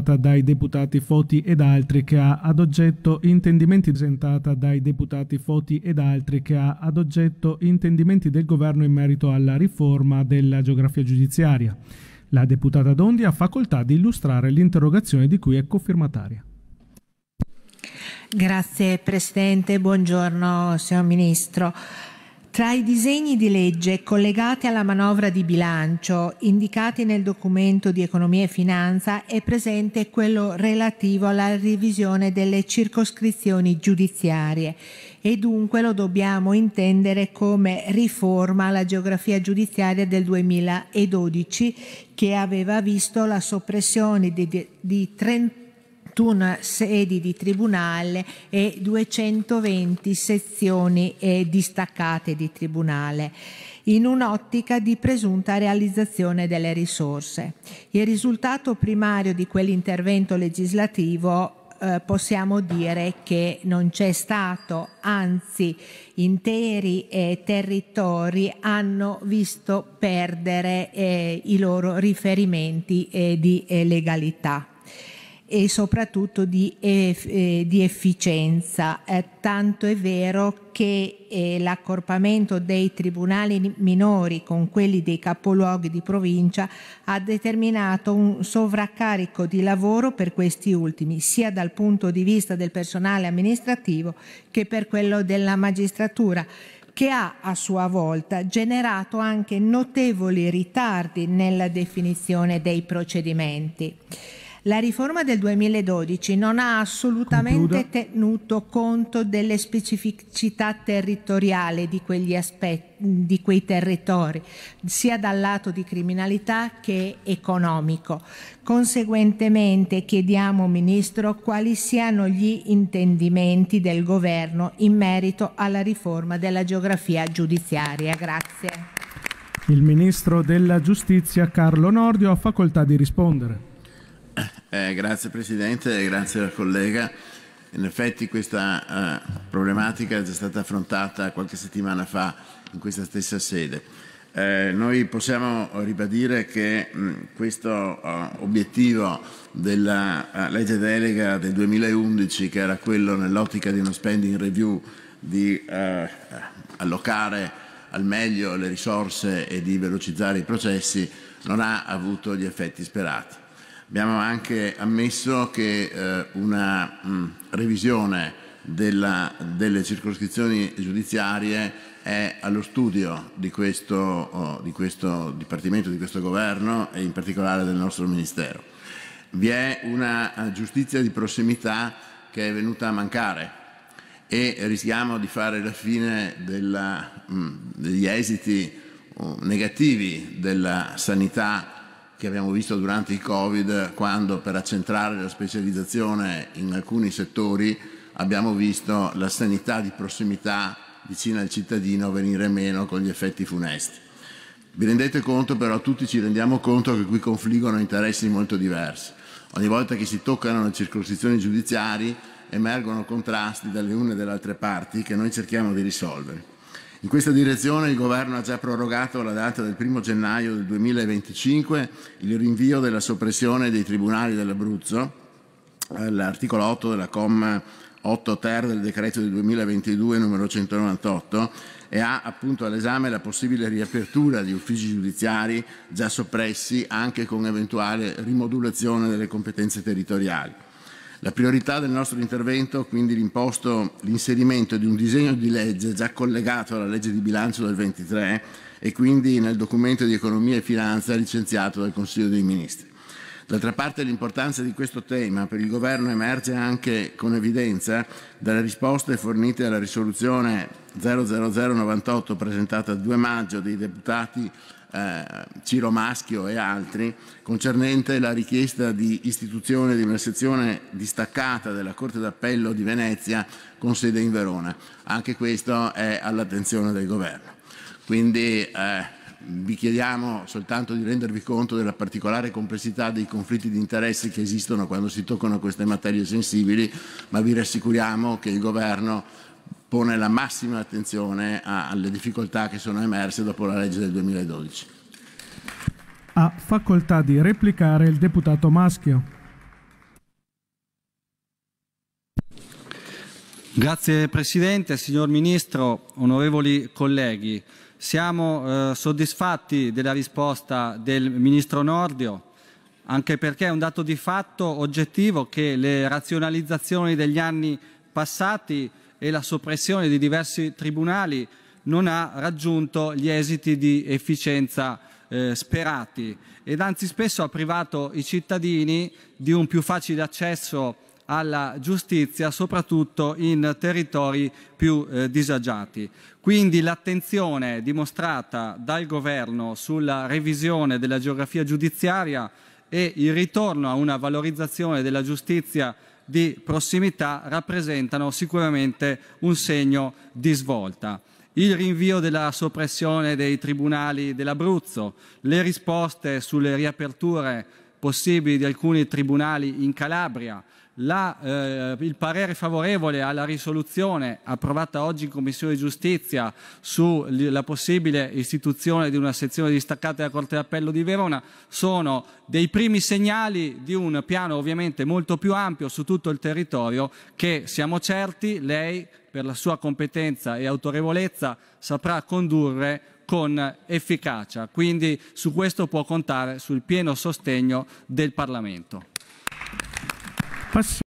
dai deputati Foti ed altri che ha ad oggetto intendimenti presentata dai deputati Foti ed altri che ha ad oggetto intendimenti del governo in merito alla riforma della geografia giudiziaria. La deputata Dondi ha facoltà di illustrare l'interrogazione di cui è cofirmataria. Grazie Presidente, buongiorno signor Ministro. Tra i disegni di legge collegati alla manovra di bilancio indicati nel documento di economia e finanza è presente quello relativo alla revisione delle circoscrizioni giudiziarie e dunque lo dobbiamo intendere come riforma alla geografia giudiziaria del 2012 che aveva visto la soppressione di, di 30 41 sedi di tribunale e 220 sezioni eh, distaccate di tribunale in un'ottica di presunta realizzazione delle risorse. Il risultato primario di quell'intervento legislativo eh, possiamo dire che non c'è stato, anzi interi eh, territori hanno visto perdere eh, i loro riferimenti eh, di eh, legalità e soprattutto di, eh, di efficienza, eh, tanto è vero che eh, l'accorpamento dei tribunali minori con quelli dei capoluoghi di provincia ha determinato un sovraccarico di lavoro per questi ultimi, sia dal punto di vista del personale amministrativo che per quello della magistratura che ha a sua volta generato anche notevoli ritardi nella definizione dei procedimenti. La riforma del 2012 non ha assolutamente Concludo. tenuto conto delle specificità territoriali di, di, quei territori, sia dal lato di criminalità che economico. Conseguentemente chiediamo, Ministro, quali siano gli intendimenti del Governo in merito alla riforma della geografia giudiziaria. Grazie. Il Ministro della Giustizia Carlo Nordio ha facoltà di rispondere. Eh, grazie Presidente, grazie alla collega. In effetti questa eh, problematica è già stata affrontata qualche settimana fa in questa stessa sede. Eh, noi possiamo ribadire che mh, mm, questo uh, obiettivo della uh, legge delega del 2011, che era quello nell'ottica di uno spending review di uh, allocare al meglio le risorse e di velocizzare i processi, non ha avuto gli effetti sperati. Abbiamo anche ammesso che eh, una mh, mm, revisione della, delle circoscrizioni giudiziarie è allo studio di questo, oh, di questo Dipartimento, di questo Governo e in particolare del nostro Ministero. Vi è una eh, giustizia di prossimità che è venuta a mancare e rischiamo di fare la fine della, mh, mm, degli esiti oh, negativi della sanità che abbiamo visto durante il Covid, quando per accentrare la specializzazione in alcuni settori abbiamo visto la sanità di prossimità vicina al cittadino venire meno con gli effetti funesti. Vi rendete conto però, tutti ci rendiamo conto che qui confliggono interessi molto diversi. Ogni volta che si toccano le circoscrizioni giudiziarie emergono contrasti dalle une e dalle altre parti che noi cerchiamo di risolvere. In questa direzione il Governo ha già prorogato alla data del 1 gennaio del 2025 il rinvio della soppressione dei tribunali dell'Abruzzo all'articolo 8 della comma 8 ter del decreto del 2022 numero 198 e ha appunto all'esame la possibile riapertura di uffici giudiziari già soppressi anche con eventuale rimodulazione delle competenze territoriali. La priorità del nostro intervento quindi l'imposto l'inserimento di un disegno di legge già collegato alla legge di bilancio del 23 e quindi nel documento di economia e finanza licenziato dal Consiglio dei Ministri. D'altra parte l'importanza di questo tema per il Governo emerge anche con evidenza dalle risposte fornite alla risoluzione 00098 presentata il 2 maggio dei deputati eh, Ciro Maschio e altri, concernente la richiesta di istituzione di una sezione distaccata della Corte d'Appello di Venezia con sede in Verona. Anche questo è all'attenzione del Governo. Quindi eh, vi chiediamo soltanto di rendervi conto della particolare complessità dei conflitti di interessi che esistono quando si toccano queste materie sensibili, ma vi rassicuriamo che il Governo pone la massima attenzione alle difficoltà che sono emerse dopo la legge del 2012. Ha facoltà di replicare il deputato Maschio. Grazie Presidente, signor Ministro, onorevoli colleghi. Siamo eh, soddisfatti della risposta del Ministro Nordio, anche perché è un dato di fatto oggettivo che le razionalizzazioni degli anni passati e la soppressione di diversi tribunali non ha raggiunto gli esiti di efficienza eh, sperati ed anzi spesso ha privato i cittadini di un più facile accesso alla giustizia, soprattutto in territori più eh, disagiati. Quindi l'attenzione dimostrata dal governo sulla revisione della geografia giudiziaria e il ritorno a una valorizzazione della giustizia di prossimità rappresentano sicuramente un segno di svolta. Il rinvio della soppressione dei tribunali dell'Abruzzo, le risposte sulle riaperture possibili di alcuni tribunali in Calabria, la, eh, il parere favorevole alla risoluzione approvata oggi in Commissione Giustizia sulla possibile istituzione di una sezione distaccata della Corte d'Appello di Verona sono dei primi segnali di un piano ovviamente molto più ampio su tutto il territorio che siamo certi lei per la sua competenza e autorevolezza saprà condurre con efficacia. Quindi su questo può contare sul pieno sostegno del Parlamento.